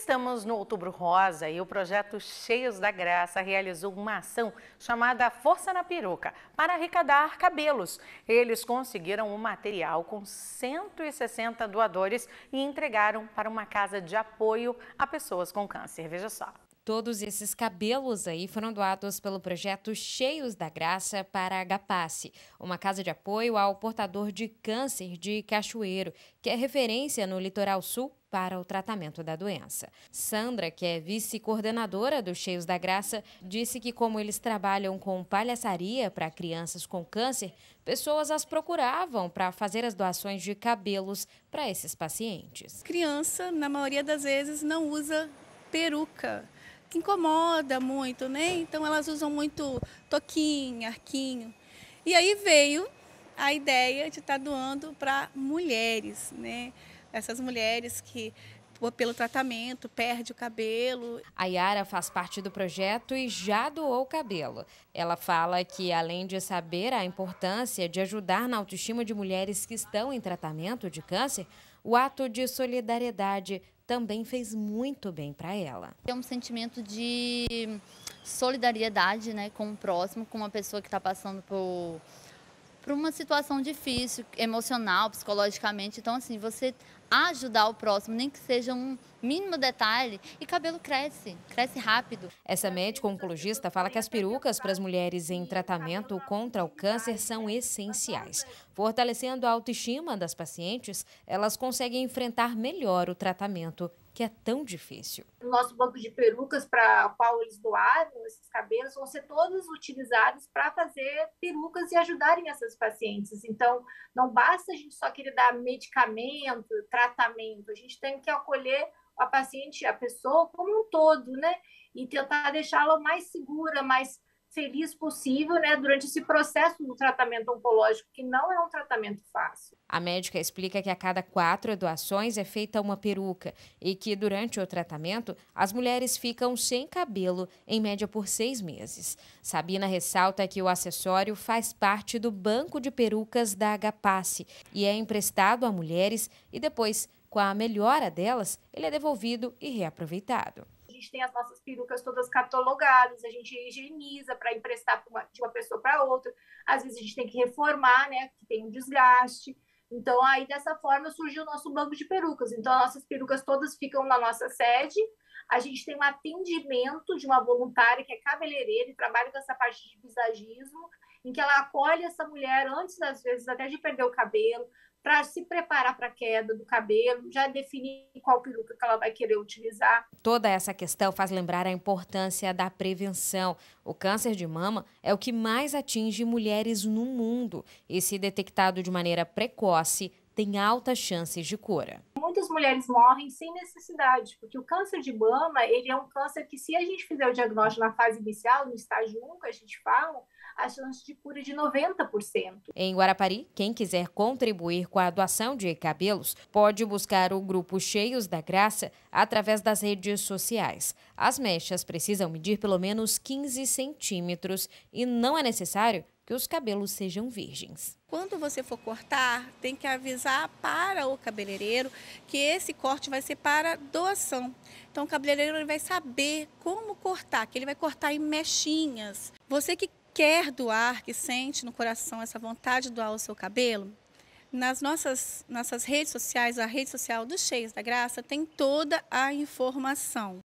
Estamos no Outubro Rosa e o projeto Cheios da Graça realizou uma ação chamada Força na Peruca para arrecadar cabelos. Eles conseguiram o um material com 160 doadores e entregaram para uma casa de apoio a pessoas com câncer. Veja só. Todos esses cabelos aí foram doados pelo projeto Cheios da Graça para a Agapace, uma casa de apoio ao portador de câncer de cachoeiro, que é referência no litoral sul para o tratamento da doença. Sandra, que é vice-coordenadora do Cheios da Graça, disse que como eles trabalham com palhaçaria para crianças com câncer, pessoas as procuravam para fazer as doações de cabelos para esses pacientes. Criança, na maioria das vezes, não usa peruca que incomoda muito, né? Então elas usam muito toquinho, arquinho. E aí veio a ideia de estar tá doando para mulheres, né? Essas mulheres que pelo tratamento, perde o cabelo. A Yara faz parte do projeto e já doou o cabelo. Ela fala que, além de saber a importância de ajudar na autoestima de mulheres que estão em tratamento de câncer, o ato de solidariedade também fez muito bem para ela. É um sentimento de solidariedade né, com o próximo, com uma pessoa que está passando por para uma situação difícil, emocional, psicologicamente. Então, assim, você ajudar o próximo, nem que seja um mínimo detalhe, e cabelo cresce, cresce rápido. Essa médica oncologista fala que as perucas para as mulheres em tratamento contra o câncer são essenciais. Fortalecendo a autoestima das pacientes, elas conseguem enfrentar melhor o tratamento que é tão difícil. O nosso banco de perucas para qual eles doaram esses cabelos vão ser todos utilizados para fazer perucas e ajudarem essas pacientes. Então, não basta a gente só querer dar medicamento, tratamento, a gente tem que acolher a paciente, a pessoa como um todo, né? E tentar deixá-la mais segura, mais seria possível né, durante esse processo do tratamento oncológico, que não é um tratamento fácil. A médica explica que a cada quatro doações é feita uma peruca e que durante o tratamento as mulheres ficam sem cabelo, em média por seis meses. Sabina ressalta que o acessório faz parte do banco de perucas da Agapace e é emprestado a mulheres e depois, com a melhora delas, ele é devolvido e reaproveitado gente tem as nossas perucas todas catalogadas, a gente higieniza para emprestar uma, de uma pessoa para outra. Às vezes a gente tem que reformar, né? Que tem um desgaste. Então, aí dessa forma surgiu o nosso banco de perucas. Então, nossas perucas todas ficam na nossa sede. A gente tem um atendimento de uma voluntária que é cabeleireira e trabalha com essa parte de visagismo em que ela acolhe essa mulher antes, às vezes, até de perder o cabelo, para se preparar para a queda do cabelo, já definir qual peruca que ela vai querer utilizar. Toda essa questão faz lembrar a importância da prevenção. O câncer de mama é o que mais atinge mulheres no mundo e, se detectado de maneira precoce, tem altas chances de cura. Muitas mulheres morrem sem necessidade, porque o câncer de mama ele é um câncer que, se a gente fizer o diagnóstico na fase inicial, no estágio 1 que a gente fala, a chance de cura de 90%. Em Guarapari, quem quiser contribuir com a doação de cabelos pode buscar o grupo Cheios da Graça através das redes sociais. As mechas precisam medir pelo menos 15 centímetros e não é necessário que os cabelos sejam virgens. Quando você for cortar, tem que avisar para o cabeleireiro que esse corte vai ser para doação. Então o cabeleireiro vai saber como cortar, que ele vai cortar em mechinhas. Você que quer doar, que sente no coração essa vontade de doar o seu cabelo, nas nossas, nossas redes sociais, a rede social do Cheios da Graça, tem toda a informação.